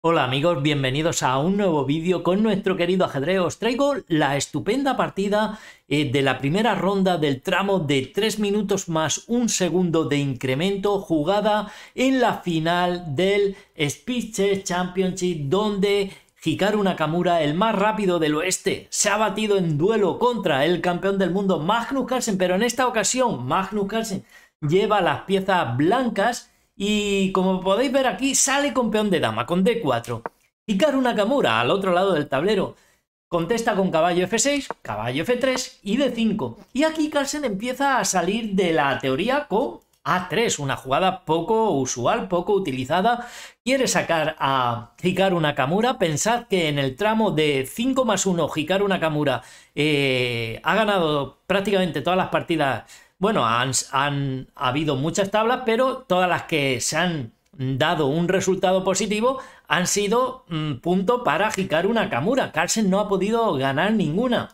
Hola amigos, bienvenidos a un nuevo vídeo con nuestro querido ajedrez. Os traigo la estupenda partida eh, de la primera ronda del tramo de 3 minutos más un segundo de incremento jugada en la final del Chess Championship donde Hikaru Nakamura, el más rápido del oeste, se ha batido en duelo contra el campeón del mundo Magnus Carlsen, pero en esta ocasión Magnus Carlsen lleva las piezas blancas y como podéis ver aquí, sale con peón de dama, con D4. una Nakamura, al otro lado del tablero, contesta con caballo F6, caballo F3 y D5. Y aquí Carlsen empieza a salir de la teoría con a3, una jugada poco usual, poco utilizada. Quiere sacar a Hikaru Nakamura. Pensad que en el tramo de 5 más 1, Hikaru Nakamura eh, ha ganado prácticamente todas las partidas bueno, han, habido muchas tablas, pero todas las que se han dado un resultado positivo han sido mm, punto para Hikaru Nakamura. Carlsen no ha podido ganar ninguna.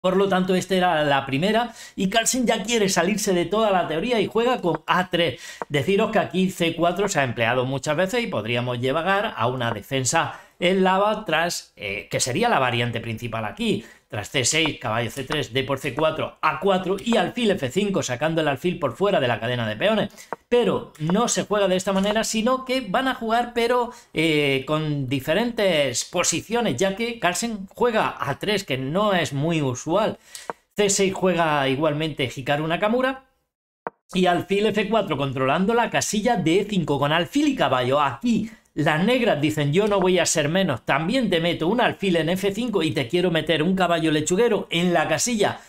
Por lo tanto, esta era la primera y Carlsen ya quiere salirse de toda la teoría y juega con A3. Deciros que aquí C4 se ha empleado muchas veces y podríamos llevar a una defensa el lava tras, eh, que sería la variante principal aquí, tras C6, caballo C3, D por C4, A4 y alfil F5, sacando el alfil por fuera de la cadena de peones. Pero no se juega de esta manera, sino que van a jugar, pero eh, con diferentes posiciones, ya que Carlsen juega A3, que no es muy usual. C6 juega igualmente Hikaru Nakamura, y alfil F4 controlando la casilla D5 con alfil y caballo. Aquí las negras dicen yo no voy a ser menos, también te meto un alfil en F5 y te quiero meter un caballo lechuguero en la casilla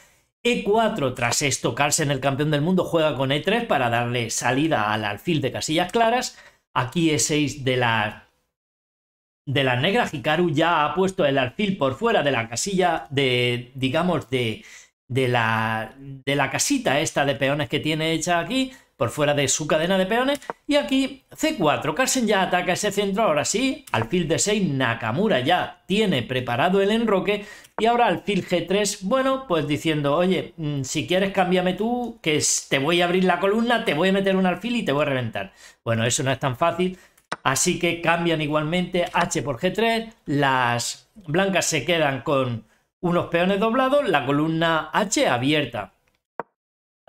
E4. Tras estocarse en el campeón del mundo, juega con E3 para darle salida al alfil de casillas claras. Aquí E6 de la de las negras, Hikaru ya ha puesto el alfil por fuera de la casilla de, digamos, de, de, la, de la casita esta de peones que tiene hecha aquí por fuera de su cadena de peones. Y aquí C4, Carlsen ya ataca ese centro, ahora sí, alfil D6, Nakamura ya tiene preparado el enroque. Y ahora alfil G3, bueno, pues diciendo, oye, mm, si quieres cámbiame tú, que te voy a abrir la columna, te voy a meter un alfil y te voy a reventar. Bueno, eso no es tan fácil. Así que cambian igualmente H por G3, las blancas se quedan con unos peones doblados, la columna H abierta.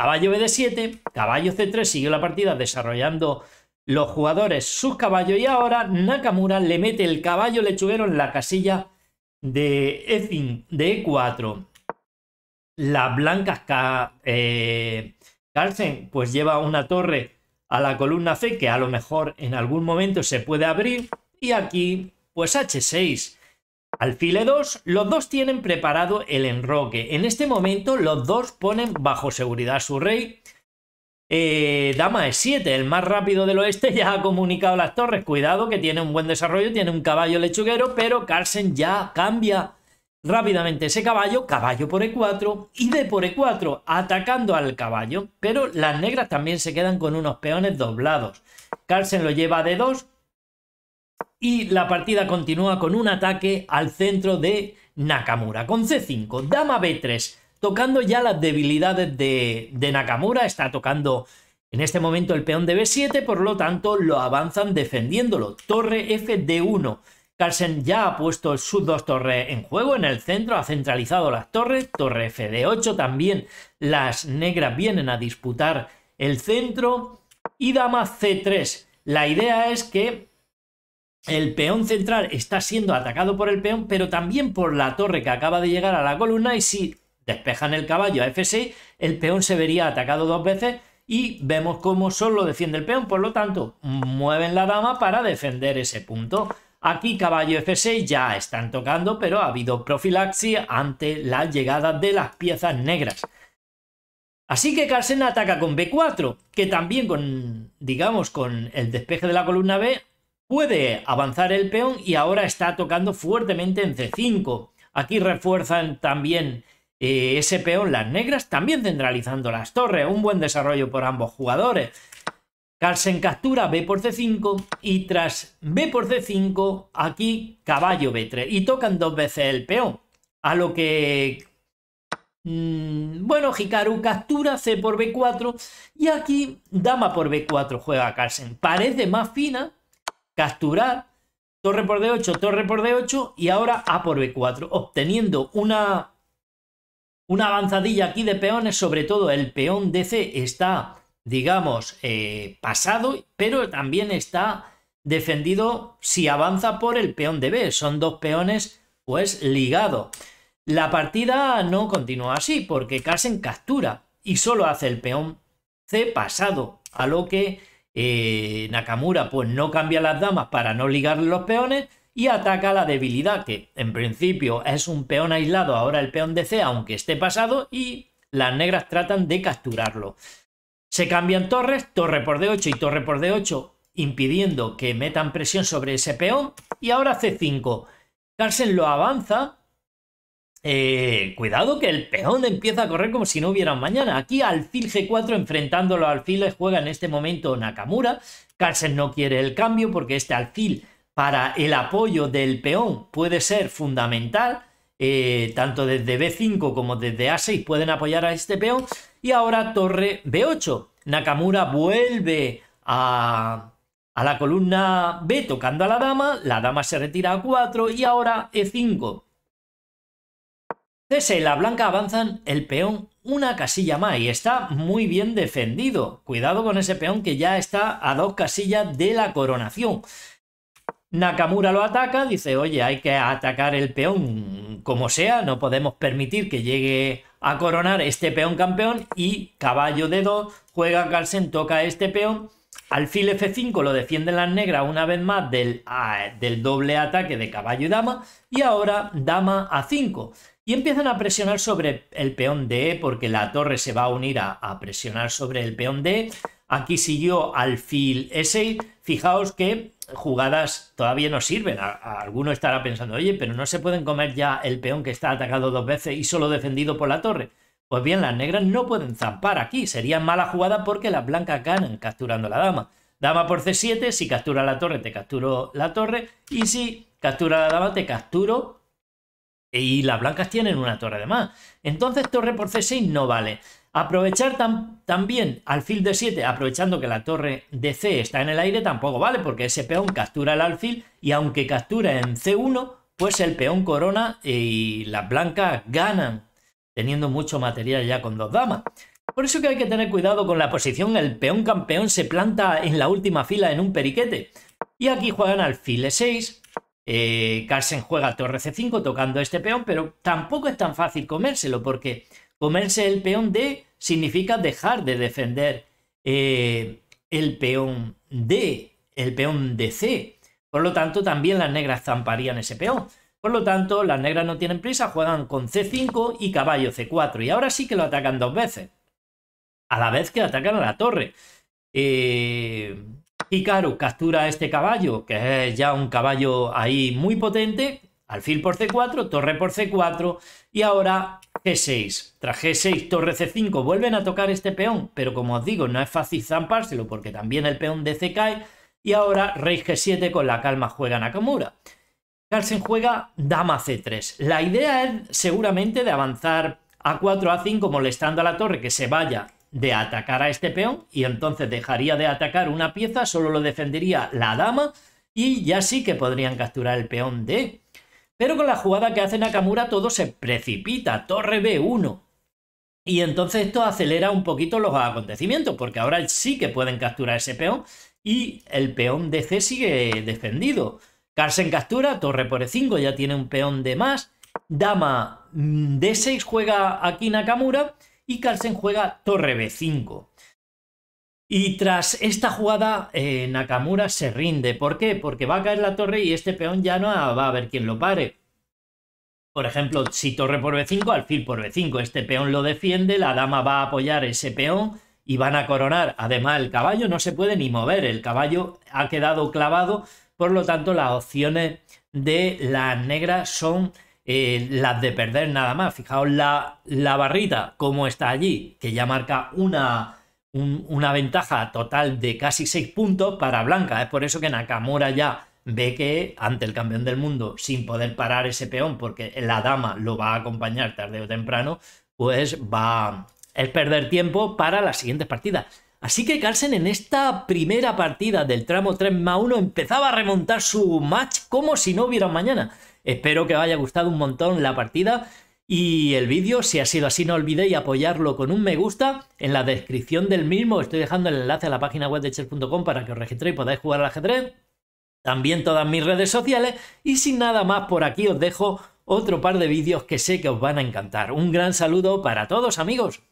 Caballo BD7, caballo C3 siguió la partida desarrollando los jugadores sus caballos y ahora Nakamura le mete el caballo lechuguero en la casilla de e de 4 e Las blancas eh, Carlsen pues lleva una torre a la columna C que a lo mejor en algún momento se puede abrir y aquí pues H6 Alfile 2, los dos tienen preparado el enroque. En este momento los dos ponen bajo seguridad a su rey. Eh, dama E7, el más rápido del oeste, ya ha comunicado las torres. Cuidado que tiene un buen desarrollo, tiene un caballo lechuguero, pero Carlsen ya cambia rápidamente ese caballo, caballo por E4 y de por E4, atacando al caballo. Pero las negras también se quedan con unos peones doblados. Carlsen lo lleva de D2, y la partida continúa con un ataque al centro de Nakamura. Con C5, dama B3, tocando ya las debilidades de, Nakamura, está tocando en este momento el peón de B7, por lo tanto lo avanzan defendiéndolo. Torre F 1 Carlsen ya ha puesto sus dos torres en juego en el centro, ha centralizado las torres, torre F 8 también. Las negras vienen a disputar el centro y dama C3. La idea es que el peón central está siendo atacado por el peón, pero también por la torre que acaba de llegar a la columna y si despejan el caballo a F6, el peón se vería atacado dos veces y vemos cómo solo defiende el peón, por lo tanto, mueven la dama para defender ese punto. Aquí caballo F6 ya están tocando, pero ha habido profilaxis ante la llegada de las piezas negras. Así que Carlsen ataca con B4, que también con, digamos, con el despeje de la columna B Puede avanzar el peón y ahora está tocando fuertemente en C5. Aquí refuerzan también eh, ese peón las negras, también centralizando las torres. Un buen desarrollo por ambos jugadores. Carlsen captura B por C5 y tras B por C5 aquí caballo B3 y tocan dos veces el peón. A lo que... Mm, bueno, Hikaru captura C por B4 y aquí dama por B4 juega Carlsen. Parece más fina, capturar, torre por D8, torre por D8 y ahora A por B4, obteniendo una, una avanzadilla aquí de peones, sobre todo el peón DC está, digamos, eh, pasado, pero también está defendido si avanza por el peón de B, son dos peones pues ligados. La partida no continúa así porque casen captura y solo hace el peón C pasado, a lo que eh, Nakamura pues no cambia las damas para no ligar los peones y ataca la debilidad, que en principio es un peón aislado, ahora el peón de C, aunque esté pasado, y las negras tratan de capturarlo. Se cambian torres, torre por D8 y torre por D8, impidiendo que metan presión sobre ese peón, y ahora C5. Carlsen lo avanza, eh, cuidado que el peón empieza a correr como si no hubiera mañana. Aquí alfil G4 enfrentándolo al alfiles juega en este momento Nakamura. Carlsen no quiere el cambio porque este alfil para el apoyo del peón puede ser fundamental. Eh, tanto desde B5 como desde A6 pueden apoyar a este peón. Y ahora torre B8. Nakamura vuelve a, a la columna B tocando a la dama. La dama se retira a 4 y ahora E5 y la blanca avanzan el peón una casilla más y está muy bien defendido. Cuidado con ese peón que ya está a dos casillas de la coronación. Nakamura lo ataca, dice, oye, hay que atacar el peón como sea, no podemos permitir que llegue a coronar este peón campeón y caballo de dos, juega Carlsen, toca este peón Alfil F5 lo defienden las negras una vez más ah, del, doble ataque de caballo y dama. Y ahora dama a 5. Y empiezan a presionar sobre el peón DE porque la torre se va a unir a, presionar sobre el peón D. Aquí siguió alfil E6. Fijaos que jugadas todavía no sirven. alguno estará pensando, oye, pero no se pueden comer ya el peón que está atacado dos veces y solo defendido por la torre. Pues bien, las negras no pueden zampar aquí, sería mala jugada porque las blancas ganan capturando la dama. Dama por C7, si captura la torre te capturo la torre y si captura la dama te capturo y las blancas tienen una torre de más. Entonces torre por C6 no vale. Aprovechar también alfil de 7, aprovechando que la torre de C está en el aire, tampoco vale, porque ese peón captura el alfil y aunque captura en C1, pues el peón corona y las blancas ganan teniendo mucho material ya con dos damas. Por eso que hay que tener cuidado con la posición, el peón campeón se planta en la última fila en un periquete. Y aquí juegan al file 6 eh, Carlsen juega torre c5 tocando este peón, pero tampoco es tan fácil comérselo, porque comerse el peón d significa dejar de defender eh, el peón d, el peón dc, c. Por lo tanto, también las negras zamparían ese peón. Por lo tanto, las negras no tienen prisa, juegan con C5 y caballo C4. Y ahora sí que lo atacan dos veces. A la vez que atacan a la torre. Hikaru eh, captura este caballo, que es ya un caballo ahí muy potente. Alfil por C4, torre por C4 y ahora G6. Tras G6, torre C5, vuelven a tocar este peón, pero como os digo, no es fácil zampárselo porque también el peón de C cae. Y ahora rey G7 con la calma juega Nakamura. Carlsen juega dama c3. La idea es seguramente de avanzar a 4 a 5 molestando a la torre que se vaya de atacar a este peón y entonces dejaría de atacar una pieza, solo lo defendería la dama y ya sí que podrían capturar el peón D. Pero con la jugada que hace Nakamura todo se precipita, torre B1. Y entonces esto acelera un poquito los acontecimientos porque ahora sí que pueden capturar ese peón y el peón dc C sigue defendido. Carlsen captura, torre por E5, ya tiene un peón de más. Dama D6 juega aquí Nakamura y Carlsen juega torre B5. Y tras esta jugada, eh, Nakamura se rinde. ¿Por qué? Porque va a caer la torre y este peón ya no va a haber quien lo pare. Por ejemplo, si torre por B5, alfil por B5. Este peón lo defiende, la dama va a apoyar ese peón y van a coronar. Además, el caballo no se puede ni mover. El caballo ha quedado clavado por lo tanto, las opciones de la negra son eh, las de perder nada más. Fijaos la, la barrita, como está allí, que ya marca una, una ventaja total de casi 6 puntos para Blanca. Es por eso que Nakamura ya ve que ante el campeón del mundo, sin poder parar ese peón, porque la dama lo va a acompañar tarde o temprano, pues va, es perder tiempo para las siguientes partidas. Así que Carlsen en esta primera partida del tramo 3 más 1 empezaba a remontar su match como si no hubiera mañana. Espero que os haya gustado un montón la partida y el vídeo. Si ha sido así, no olvidéis apoyarlo con un me gusta. En la descripción del mismo estoy dejando el enlace a la página web de chess.com para que os registréis y podáis jugar al ajedrez. También todas mis redes sociales. Y sin nada más, por aquí os dejo otro par de vídeos que sé que os van a encantar. Un gran saludo para todos amigos.